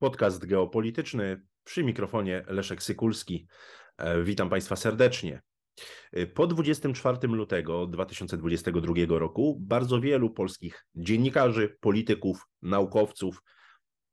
Podcast geopolityczny przy mikrofonie Leszek Sykulski. E, witam Państwa serdecznie. E, po 24 lutego 2022 roku bardzo wielu polskich dziennikarzy, polityków, naukowców,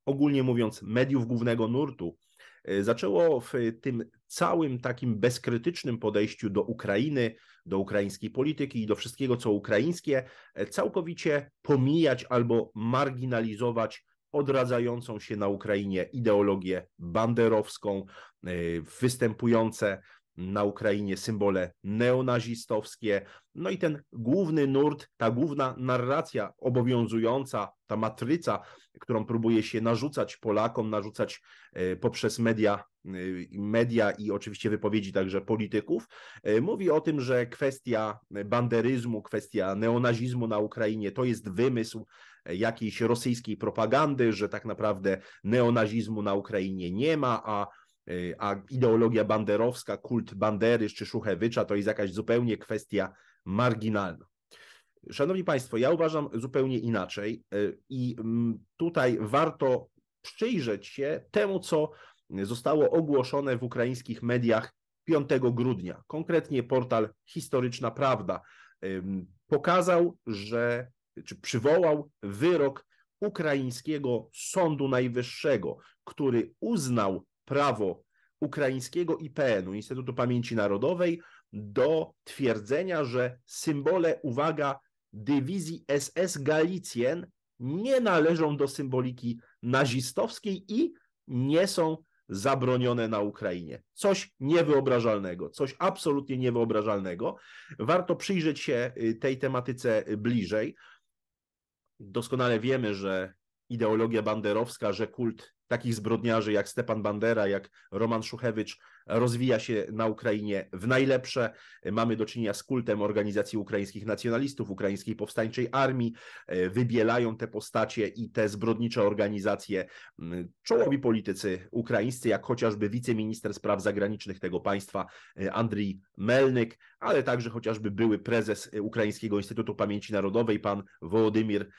ogólnie mówiąc, mediów głównego nurtu, e, zaczęło w tym całym takim bezkrytycznym podejściu do Ukrainy, do ukraińskiej polityki i do wszystkiego, co ukraińskie, całkowicie pomijać albo marginalizować odradzającą się na Ukrainie ideologię banderowską, y, występujące na Ukrainie symbole neonazistowskie. No i ten główny nurt, ta główna narracja obowiązująca, ta matryca, którą próbuje się narzucać Polakom, narzucać e, poprzez media, e, media i oczywiście wypowiedzi także polityków, e, mówi o tym, że kwestia banderyzmu, kwestia neonazizmu na Ukrainie to jest wymysł jakiejś rosyjskiej propagandy, że tak naprawdę neonazizmu na Ukrainie nie ma, a Y, a ideologia banderowska, kult Bandery czy Szuchewycza to jest jakaś zupełnie kwestia marginalna. Szanowni Państwo, ja uważam zupełnie inaczej y, i mm, tutaj warto przyjrzeć się temu, co zostało ogłoszone w ukraińskich mediach 5 grudnia. Konkretnie portal Historyczna Prawda y, pokazał, że czy przywołał wyrok ukraińskiego Sądu Najwyższego, który uznał prawo ukraińskiego IPN-u, Instytutu Pamięci Narodowej, do twierdzenia, że symbole, uwaga, dywizji SS Galicjen nie należą do symboliki nazistowskiej i nie są zabronione na Ukrainie. Coś niewyobrażalnego, coś absolutnie niewyobrażalnego. Warto przyjrzeć się y, tej tematyce y, bliżej. Doskonale wiemy, że ideologia banderowska, że kult takich zbrodniarzy jak Stepan Bandera, jak Roman Szuchewicz rozwija się na Ukrainie w najlepsze. Mamy do czynienia z kultem organizacji ukraińskich nacjonalistów, ukraińskiej powstańczej armii. E, wybielają te postacie i te zbrodnicze organizacje mm, czołowi politycy ukraińscy, jak chociażby wiceminister spraw zagranicznych tego państwa e, Andrii Melnyk, ale także chociażby były prezes e, Ukraińskiego Instytutu Pamięci Narodowej, pan Wołodymir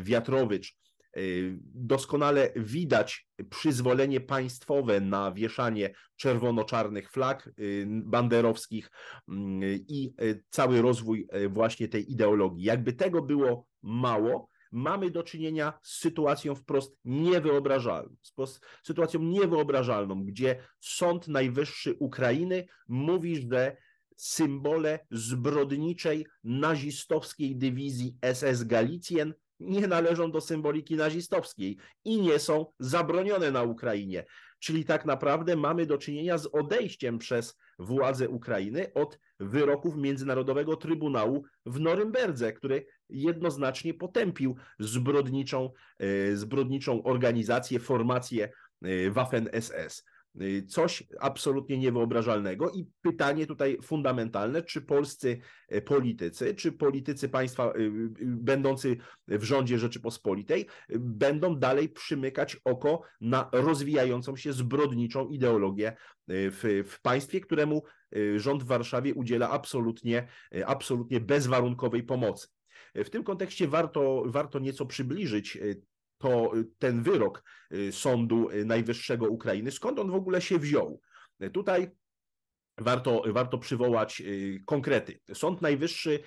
Wiatrowicz. Y, doskonale widać przyzwolenie państwowe na wieszanie czerwono-czarnych flag y, banderowskich mm, i y, cały rozwój właśnie tej ideologii. Jakby tego było mało, mamy do czynienia z sytuacją wprost niewyobrażalną, z sytuacją niewyobrażalną, gdzie Sąd Najwyższy Ukrainy mówi, że symbole zbrodniczej nazistowskiej dywizji SS Galicjen nie należą do symboliki nazistowskiej i nie są zabronione na Ukrainie. Czyli tak naprawdę mamy do czynienia z odejściem przez władze Ukrainy od wyroków Międzynarodowego Trybunału w Norymberdze, który jednoznacznie potępił zbrodniczą, e, zbrodniczą organizację, formację e, Waffen SS. Y, coś absolutnie niewyobrażalnego i pytanie tutaj fundamentalne, czy polscy y, politycy, czy politycy państwa y, będący w rządzie Rzeczypospolitej będą dalej przymykać oko na rozwijającą się zbrodniczą ideologię w, w państwie, któremu rząd w Warszawie udziela absolutnie, absolutnie bezwarunkowej pomocy. W tym kontekście warto, warto nieco przybliżyć to y, ten wyrok y, Sądu y, Najwyższego Ukrainy, skąd on w ogóle się wziął? Tutaj Warto, warto przywołać konkrety. Sąd Najwyższy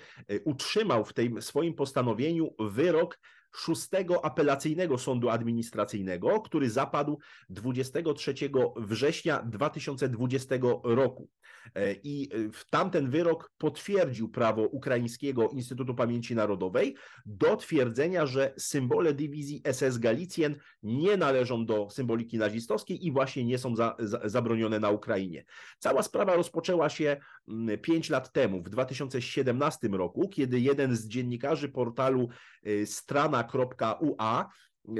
utrzymał w tym swoim postanowieniu wyrok szóstego apelacyjnego sądu administracyjnego, który zapadł 23 września 2020 roku. E, I e, w tamten wyrok potwierdził prawo Ukraińskiego Instytutu Pamięci Narodowej do twierdzenia, że symbole dywizji SS Galicjen nie należą do symboliki nazistowskiej i właśnie nie są za, za, zabronione na Ukrainie. Cała sprawa rozpoczęła się 5 mm, lat temu, w 2017 roku, kiedy jeden z dziennikarzy portalu y, Strana strona.ua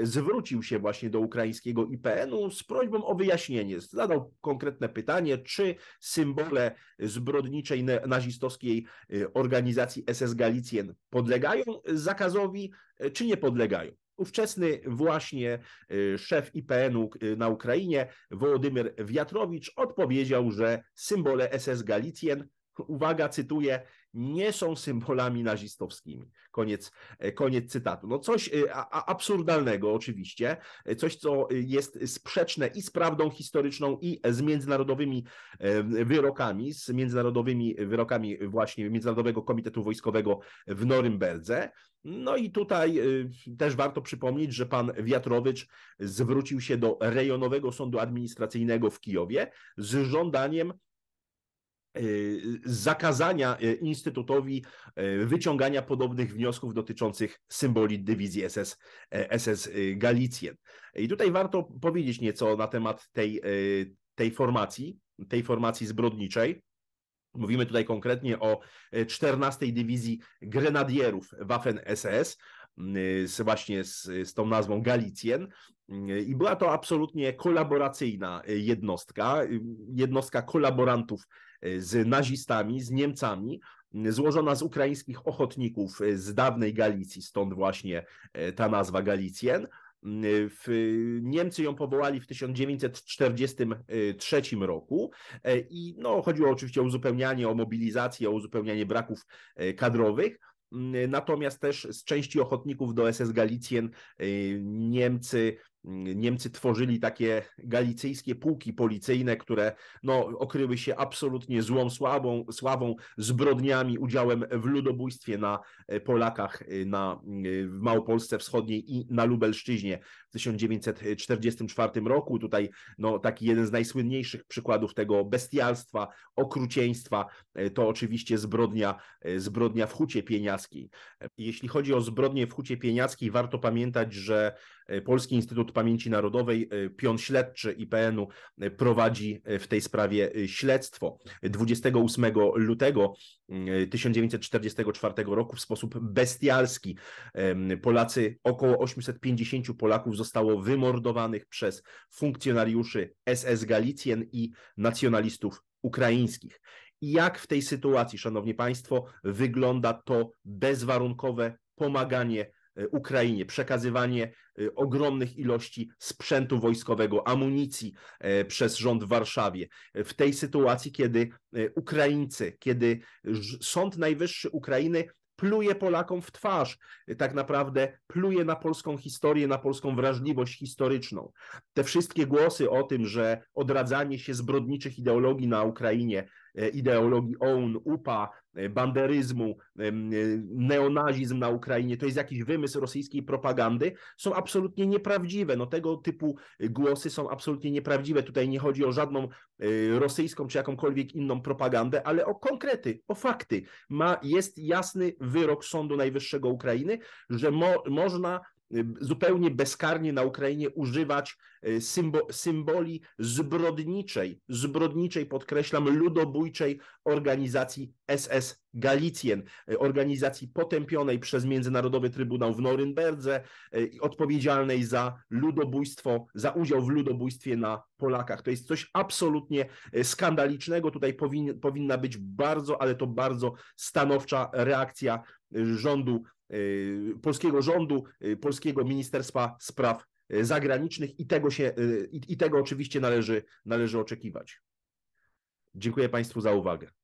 zwrócił się właśnie do ukraińskiego IPN-u z prośbą o wyjaśnienie. Zadał konkretne pytanie, czy symbole zbrodniczej nazistowskiej y, organizacji SS Galicjen podlegają zakazowi, y, czy nie podlegają. Ówczesny właśnie y, szef IPN-u na Ukrainie, Wołodymyr Wiatrowicz, odpowiedział, że symbole SS Galicjen, uwaga, cytuję, nie są symbolami nazistowskimi. Koniec, e, koniec cytatu. No coś e, absurdalnego oczywiście, e, coś co jest sprzeczne i z prawdą historyczną i z międzynarodowymi wyrokami, z międzynarodowymi wyrokami właśnie Międzynarodowego Komitetu Wojskowego w Norymberdze. No i tutaj też warto przypomnieć, że pan Wiatrowicz zwrócił się do rejonowego sądu administracyjnego w Kijowie z żądaniem E, zakazania e, Instytutowi e, wyciągania podobnych wniosków dotyczących symboli dywizji SS, SS Galicjen. I tutaj warto powiedzieć nieco na temat tej, tej formacji, tej formacji zbrodniczej. Mówimy tutaj konkretnie o 14 Dywizji Grenadierów Waffen-SS, z, właśnie z, z tą nazwą Galicjen. I była to absolutnie kolaboracyjna jednostka, jednostka kolaborantów z nazistami, z Niemcami, złożona z ukraińskich ochotników e, z dawnej Galicji, stąd właśnie e, ta nazwa Galicjen. Mm, e, Niemcy ją powołali w 1943 roku i no, chodziło oczywiście o uzupełnianie, o mobilizację, o uzupełnianie braków kadrowych. Mm, natomiast też z części ochotników do SS Galicjen Niemcy Niemcy tworzyli takie galicyjskie pułki policyjne, które no, okryły się absolutnie złą sławą, sławą, zbrodniami, udziałem w ludobójstwie na e, Polakach e, na, e, w Małopolsce Wschodniej i na Lubelszczyźnie w 1944 roku. Tutaj no, taki jeden z najsłynniejszych przykładów tego bestialstwa, okrucieństwa e, to oczywiście zbrodnia, e, zbrodnia w Hucie Pieniackiej. E, jeśli chodzi o zbrodnię w Hucie Pieniackiej, warto pamiętać, że Polski Instytut Pamięci Narodowej, pion śledczy IPN-u prowadzi w tej sprawie śledztwo. 28 lutego 1944 mm, roku w sposób bestialski Polacy, około 850 Polaków zostało wymordowanych przez funkcjonariuszy SS Galicjen i nacjonalistów ukraińskich. I jak w tej sytuacji, szanowni państwo, wygląda to bezwarunkowe pomaganie e, Ukrainie, przekazywanie e, ogromnych ilości sprzętu wojskowego, amunicji e, przez rząd w Warszawie. W tej sytuacji, kiedy Ukraińcy, kiedy Sąd Najwyższy Ukrainy pluje Polakom w twarz, tak naprawdę pluje na polską historię, na polską wrażliwość historyczną. Te wszystkie głosy o tym, że odradzanie się zbrodniczych ideologii na Ukrainie, e, ideologii OUN, UPA, E, banderyzmu, e, e, neonazizm na Ukrainie, to jest jakiś wymysł rosyjskiej propagandy, są absolutnie nieprawdziwe. No, tego typu głosy są absolutnie nieprawdziwe. Tutaj nie chodzi o żadną rosyjską czy jakąkolwiek inną propagandę, ale o konkrety, o fakty. Ma, jest jasny wyrok Sądu Najwyższego Ukrainy, że mo, można Y, zupełnie bezkarnie na Ukrainie używać y, symboli zbrodniczej, zbrodniczej, podkreślam, ludobójczej organizacji SS Galicjen, y, organizacji potępionej przez Międzynarodowy Trybunał w Norymberdze, odpowiedzialnej za ludobójstwo, za udział w ludobójstwie na Polakach. To jest coś absolutnie skandalicznego. Tutaj powin, powinna być bardzo, ale to bardzo stanowcza reakcja rządu Y, polskiego rządu, y, polskiego Ministerstwa Spraw y, Zagranicznych i tego, się, i, i tego oczywiście należy, należy oczekiwać. Dziękuję Państwu za uwagę.